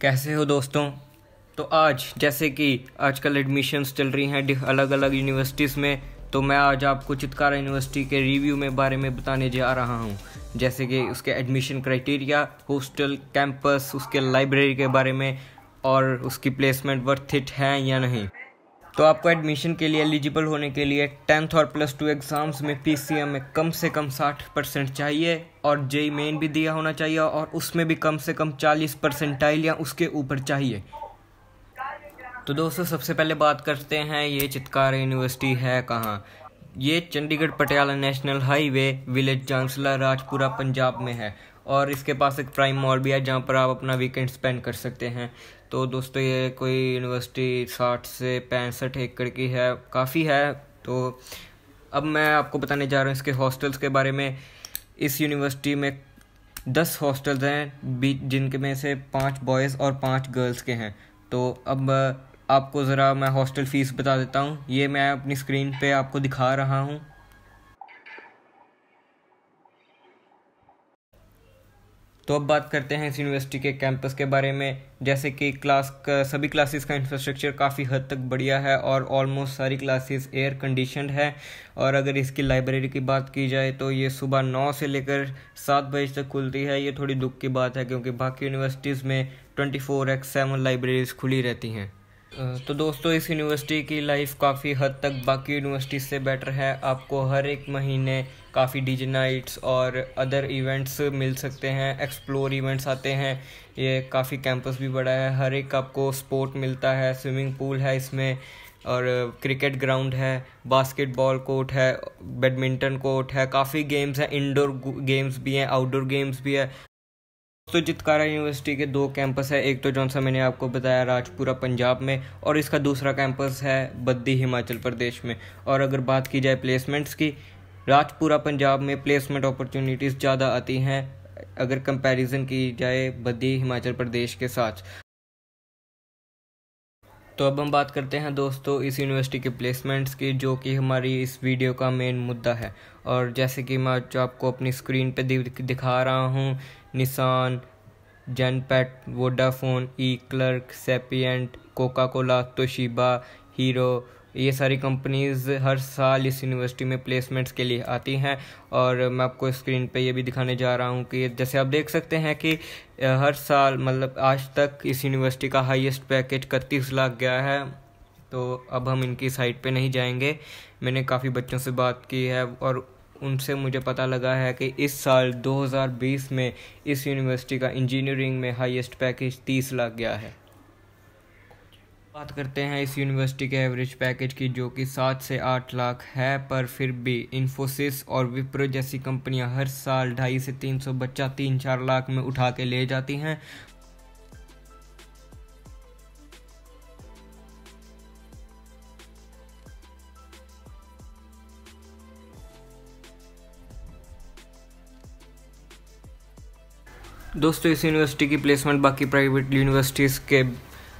कैसे हो दोस्तों तो आज जैसे कि आजकल एडमिशन्स चल रही हैं अलग अलग यूनिवर्सिटीज़ में तो मैं आज आपको चितकारा यूनिवर्सिटी के रिव्यू में बारे में बताने जा रहा हूँ जैसे कि उसके एडमिशन क्राइटेरिया हॉस्टल कैंपस उसके लाइब्रेरी के बारे में और उसकी प्लेसमेंट वर्थ इट है या नहीं तो आपको एडमिशन के लिए एलिजिबल होने के लिए टेंथ और प्लस टू एग्ज़ाम्स में पी में कम से कम साठ परसेंट चाहिए और जेई मेन भी दिया होना चाहिए और उसमें भी कम से कम चालीस परसेंटाइल या उसके ऊपर चाहिए तो दोस्तों सबसे पहले बात करते हैं ये चित्कार यूनिवर्सिटी है कहाँ ये Chandigarh Patiala national highway village Chansla Rajpura Punjab में है और इसके पास एक प्राइम मॉल भी है जहाँ पर आप अपना वीकेंड स्पेंड कर सकते हैं तो दोस्तों ये कोई यूनिवर्सिटी साठ से पैंसठ एकड़ की है काफ़ी है तो अब मैं आपको बताने जा रहा हूँ इसके हॉस्टल्स के बारे में इस यूनिवर्सिटी में दस हॉस्टल्स हैं बीच जिनके में से पांच बॉयज़ और पांच गर्ल्स के हैं तो अब आपको ज़रा मैं हॉस्टल फ़ीस बता देता हूँ ये मैं अपनी स्क्रीन पे आपको दिखा रहा हूँ तो अब बात करते हैं इस यूनिवर्सिटी के कैंपस के बारे में जैसे कि क्लास का सभी क्लासेस का इंफ्रास्ट्रक्चर काफ़ी हद तक बढ़िया है और ऑलमोस्ट सारी क्लासेस एयर कंडीशनड है और अगर इसकी लाइब्रेरी की बात की जाए तो ये सुबह नौ से लेकर सात बजे तक खुलती है ये थोड़ी दुख की बात है क्योंकि बाकी यूनिवर्सिटीज़ में twenty four X seven libraries खुली रहती हैं तो दोस्तों इस यूनिवर्सिटी की लाइफ काफ़ी हद तक बाकी यूनिवर्सिटी से बेटर है आपको हर एक महीने काफ़ी डीजे नाइट्स और अदर इवेंट्स मिल सकते हैं एक्सप्लोर इवेंट्स आते हैं ये काफ़ी कैंपस भी बड़ा है हर एक आपको स्पोर्ट मिलता है स्विमिंग पूल है इसमें और क्रिकेट ग्राउंड है बास्केटबॉल कोर्ट है बैडमिंटन कोर्ट है काफ़ी गेम्स हैं इंडोर गेम्स भी हैं आउटडोर गेम्स भी है तो जितकारा यूनिवर्सिटी के दो कैंपस है एक तो जौन सा मैंने आपको बताया राजपुरा पंजाब में और इसका दूसरा कैंपस है बद्दी हिमाचल प्रदेश में और अगर बात की जाए प्लेसमेंट्स की राजपुरा पंजाब में प्लेसमेंट अपॉर्चुनिटीज़ ज़्यादा आती हैं अगर कंपैरिजन की जाए बद्दी हिमाचल प्रदेश के साथ तो अब हम बात करते हैं दोस्तों इस यूनिवर्सिटी के प्लेसमेंट्स की जो कि हमारी इस वीडियो का मेन मुद्दा है और जैसे कि मैं आज आपको अपनी स्क्रीन पर दिखा रहा हूँ Nissan Genpact Vodafone eClerx Sapient Coca Cola Toshiba Hero ये सारी कंपनीज हर साल इस यूनिवर्सिटी में प्लेसमेंट्स के लिए आती हैं और मैं आपको स्क्रीन पे ये भी दिखाने जा रहा हूँ कि जैसे आप देख सकते हैं कि हर साल मतलब आज तक इस यूनिवर्सिटी का हाईएस्ट पैकेज इकतीस लाख गया है तो अब हम इनकी साइट पे नहीं जाएंगे मैंने काफ़ी बच्चों से बात की है और उनसे मुझे पता लगा है कि इस साल 2020 में इस यूनिवर्सिटी का इंजीनियरिंग में हाईएस्ट पैकेज 30 लाख गया है बात करते हैं इस यूनिवर्सिटी के एवरेज पैकेज की जो कि सात से आठ लाख है पर फिर भी इंफोसिस और विप्रो जैसी कंपनियां हर साल ढाई से तीन सौ बच्चा तीन चार लाख में उठा के ले जाती हैं दोस्तों इस यूनिवर्सिटी की प्लेसमेंट बाकी प्राइवेट यूनिवर्सिटीज़ के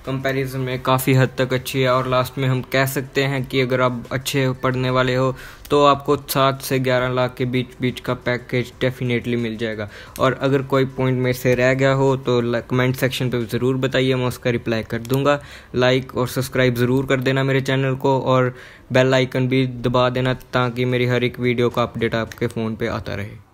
कंपैरिजन में काफ़ी हद तक अच्छी है और लास्ट में हम कह सकते हैं कि अगर आप अच्छे पढ़ने वाले हो तो आपको सात से ग्यारह लाख के बीच बीच का पैकेज डेफिनेटली मिल जाएगा और अगर कोई पॉइंट मेरे से रह गया हो तो कमेंट सेक्शन पर ज़रूर बताइए मैं उसका रिप्लाई कर दूंगा लाइक और सब्सक्राइब ज़रूर कर देना मेरे चैनल को और बेल आइकन भी दबा देना ताकि मेरी हर एक वीडियो का अपडेट आपके फ़ोन पर आता रहे